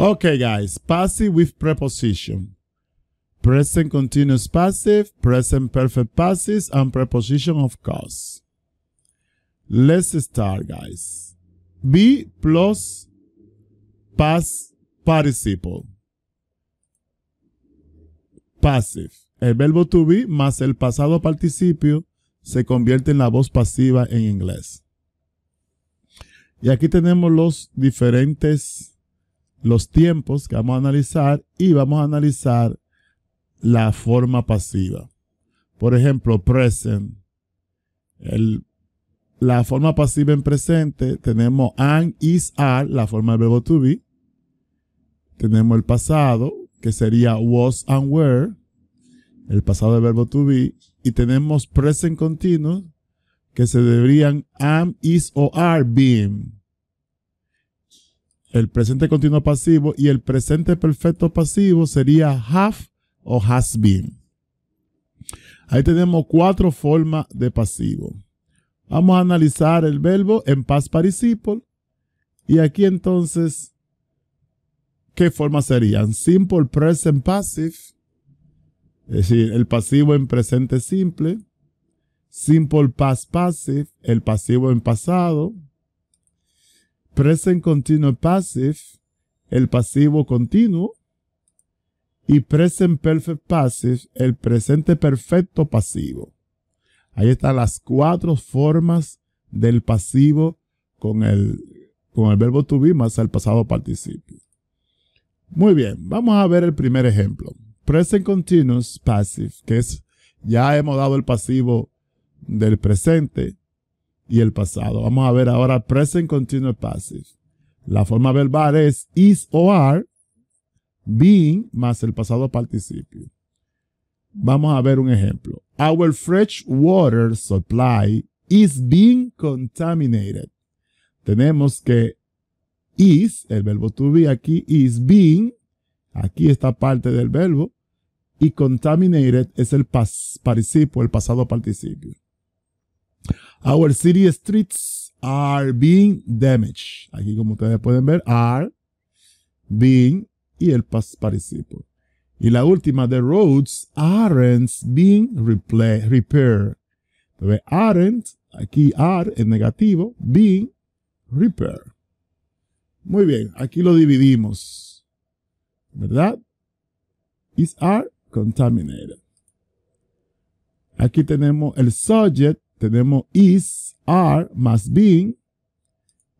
Okay, guys, passive with preposition. Present continuous passive, present perfect passive and preposition of cause. Let's start, guys. Be plus past participle. Passive. El verbo to be más el pasado participio se convierte en la voz pasiva en inglés. Y aquí tenemos los diferentes los tiempos que vamos a analizar y vamos a analizar la forma pasiva. Por ejemplo, present. la forma pasiva en presente tenemos and, is, are, la forma del verbo to be. Tenemos el pasado, que sería was and were, el pasado del verbo to be. Y tenemos present continuo, que se deberían am, is o are being el presente continuo pasivo y el presente perfecto pasivo sería have o has been. Ahí tenemos cuatro formas de pasivo. Vamos a analizar el verbo en past participle y aquí entonces, ¿qué formas serían? Simple present passive, es decir, el pasivo en presente simple. Simple past passive, el pasivo en pasado Present Continuous Passive, el pasivo continuo. Y Present Perfect Passive, el presente perfecto pasivo. Ahí están las cuatro formas del pasivo con el, con el verbo to be más el pasado participio. Muy bien, vamos a ver el primer ejemplo. Present Continuous Passive, que es ya hemos dado el pasivo del presente y el pasado. Vamos a ver ahora present continuous passive. La forma verbal es is o are, being más el pasado participio. Vamos a ver un ejemplo. Our fresh water supply is being contaminated. Tenemos que is, el verbo to be aquí, is being, aquí está parte del verbo, y contaminated es el participio, el pasado participio. Our city streets are being damaged. Aquí como ustedes pueden ver, are, being y el participo. Y la última, the roads aren't being repaired. aren't, aquí are en negativo, being repaired. Muy bien, aquí lo dividimos. ¿Verdad? Is are contaminated. Aquí tenemos el subject tenemos is, are, must be,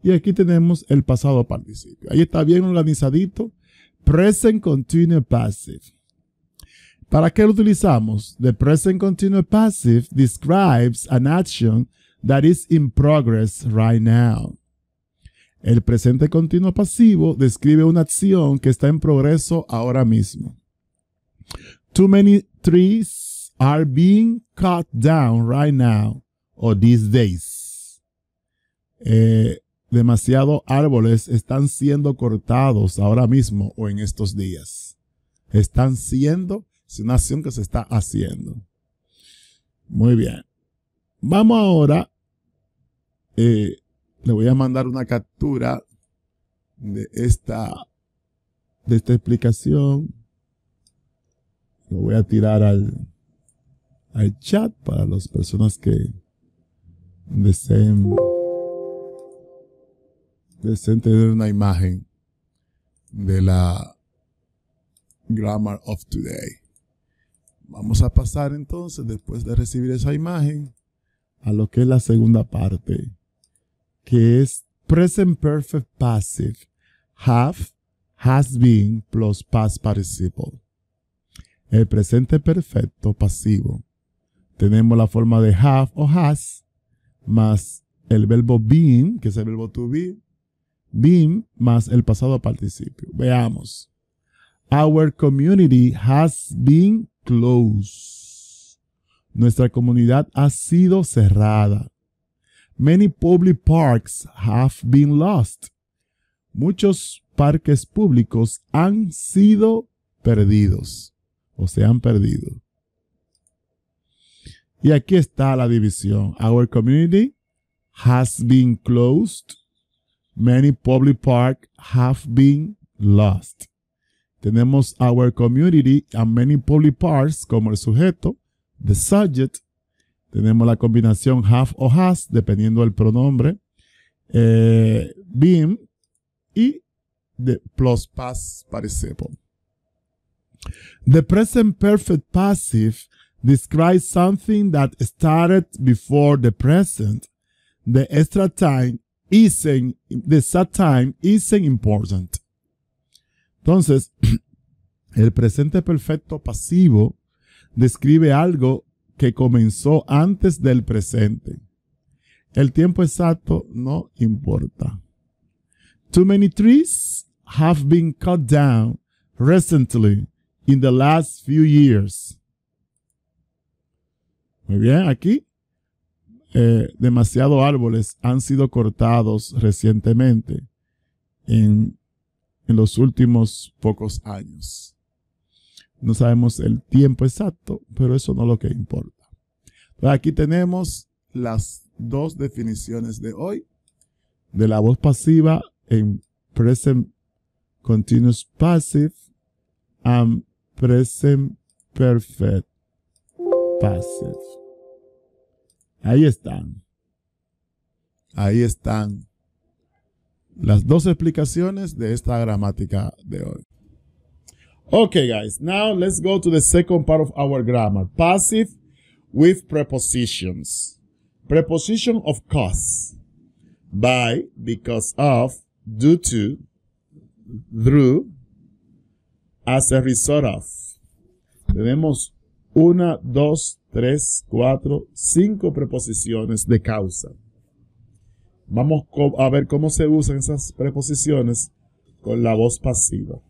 Y aquí tenemos el pasado participio. Ahí está bien organizadito. Present Continuous Passive. ¿Para qué lo utilizamos? The Present Continuous Passive describes an action that is in progress right now. El presente continuo pasivo describe una acción que está en progreso ahora mismo. Too many trees are being cut down right now o these days. Eh, demasiados árboles están siendo cortados ahora mismo o en estos días. Están siendo, es una acción que se está haciendo. Muy bien. Vamos ahora, eh, le voy a mandar una captura de esta, de esta explicación. Lo voy a tirar al, al chat para las personas que, deseen, tener una imagen de la Grammar of Today. Vamos a pasar entonces, después de recibir esa imagen, a lo que es la segunda parte, que es Present Perfect Passive, Have, Has Been, plus Past Participle. El presente perfecto pasivo. Tenemos la forma de have o has, más el verbo being, que es el verbo to be, being más el pasado participio. Veamos. Our community has been closed. Nuestra comunidad ha sido cerrada. Many public parks have been lost. Muchos parques públicos han sido perdidos o se han perdido. Y aquí está la división. Our community has been closed. Many public parks have been lost. Tenemos our community and many public parks como el sujeto, the subject. Tenemos la combinación have o has, dependiendo del pronombre. Eh, been y the plus past participle. The present perfect passive describes something that started before the present. The extra time isn't, the sad time isn't important. Entonces, el presente perfecto pasivo describe algo que comenzó antes del presente. El tiempo exacto no importa. Too many trees have been cut down recently in the last few years. Muy bien, aquí eh, demasiado demasiados árboles han sido cortados recientemente en, los últimos pocos años. No sabemos el tiempo exacto, pero eso no es lo que importa. aquí tenemos las dos definiciones de hoy de la voz pasiva en present continuous passive and present perfect passive. Ahí están. Ahí están las dos explicaciones de esta gramática de hoy. Okay, guys. Now let's go to the second part of our grammar. Passive with prepositions. Preposition of cause. By, because of, due to, through, as a result of. Tenemos una, dos, tres, cuatro, cinco preposiciones de causa. Vamos a ver cómo se usan esas preposiciones con la voz pasiva.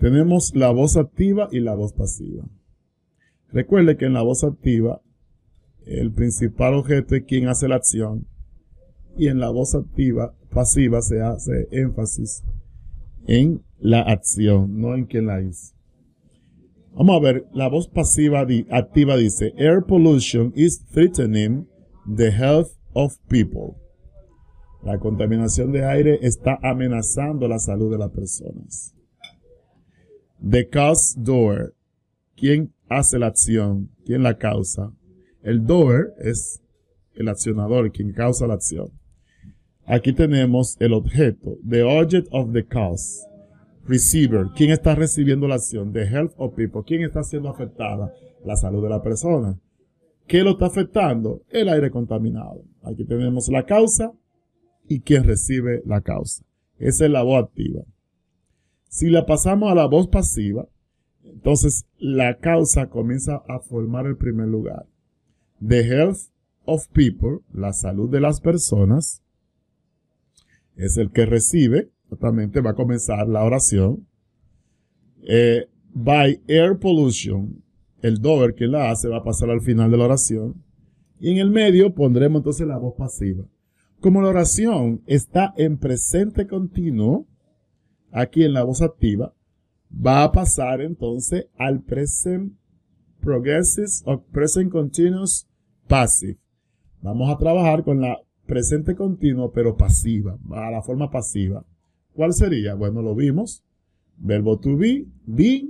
Tenemos la voz activa y la voz pasiva. Recuerde que en la voz activa el principal objeto es quien hace la acción y en la voz activa, pasiva se hace énfasis en la acción, no en quien la hizo. Vamos a ver, la voz pasiva activa dice, air pollution is threatening the health of people. La contaminación de aire está amenazando la salud de las personas. The cause door. ¿Quién hace la acción? ¿Quién la causa? El doer es el accionador, quien causa la acción. Aquí tenemos el objeto, the object of the cause receiver, quién está recibiendo la acción, the health of people, quién está siendo afectada, la salud de la persona. ¿Qué lo está afectando? El aire contaminado. Aquí tenemos la causa y quién recibe la causa. Esa es la voz activa. Si la pasamos a la voz pasiva, entonces la causa comienza a formar el primer lugar. The health of people, la salud de las personas, es el que recibe Exactamente, va a comenzar la oración. Eh, by air pollution, el dover que la hace va a pasar al final de la oración. Y en el medio pondremos entonces la voz pasiva. Como la oración está en presente continuo, aquí en la voz activa, va a pasar entonces al present progressive o present continuous passive. Vamos a trabajar con la presente continuo pero pasiva, a la forma pasiva. ¿Cuál sería? Bueno, lo vimos. Verbo to be, be,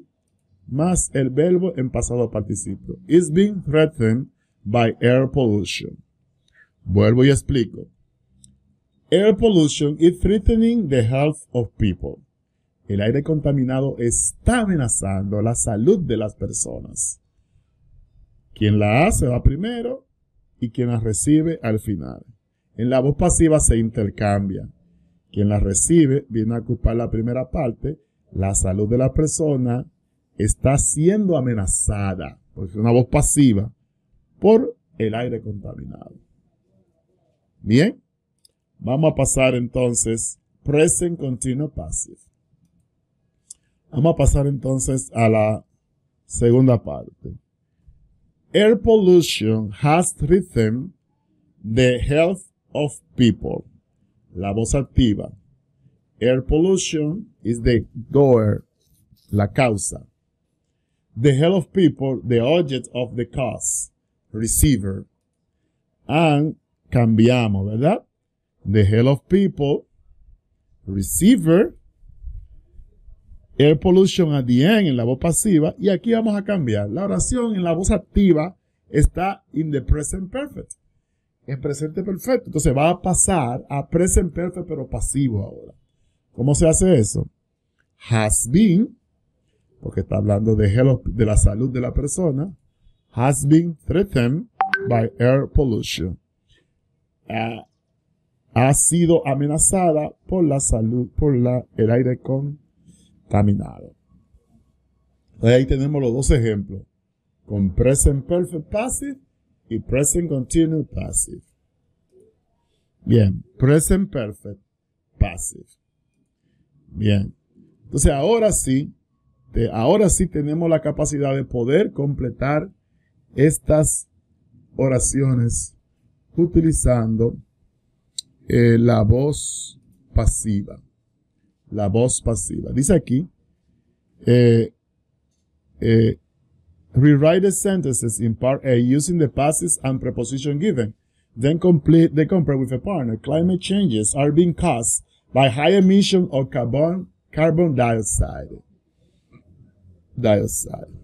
más el verbo en pasado participio. Is being threatened by air pollution. Vuelvo y explico. Air pollution is threatening the health of people. El aire contaminado está amenazando la salud de las personas. Quien la hace va primero y quien la recibe al final. En la voz pasiva se intercambia. Quien la recibe viene a ocupar la primera parte. La salud de la persona está siendo amenazada, porque es una voz pasiva, por el aire contaminado. Bien, vamos a pasar entonces present continuo passive. Vamos a pasar entonces a la segunda parte. Air pollution has threatened the health of people la voz activa. Air pollution is the goer, la causa. The hell of people, the object of the cause, receiver. And cambiamos, ¿verdad? The hell of people, receiver, air pollution at the end en la voz pasiva y aquí vamos a cambiar. La oración en la voz activa está in the present perfect en presente perfecto. Entonces va a pasar a present perfect, pero pasivo ahora. ¿Cómo se hace eso? Has been, porque está hablando de, la salud de la persona, has been threatened by air pollution. Ah, ha sido amenazada por la salud, por la, el aire contaminado. ahí tenemos los dos ejemplos. Con present perfect passive present continuous passive. Bien, present perfect passive. Bien. Entonces ahora sí, ahora sí tenemos la capacidad de poder completar estas oraciones utilizando eh, la voz pasiva. La voz pasiva. Dice aquí, eh, eh, Rewrite the sentences in part A uh, using the passes and preposition given. Then complete the compare with a partner. Climate changes are being caused by high emission of carbon, carbon dioxide. Dioxide.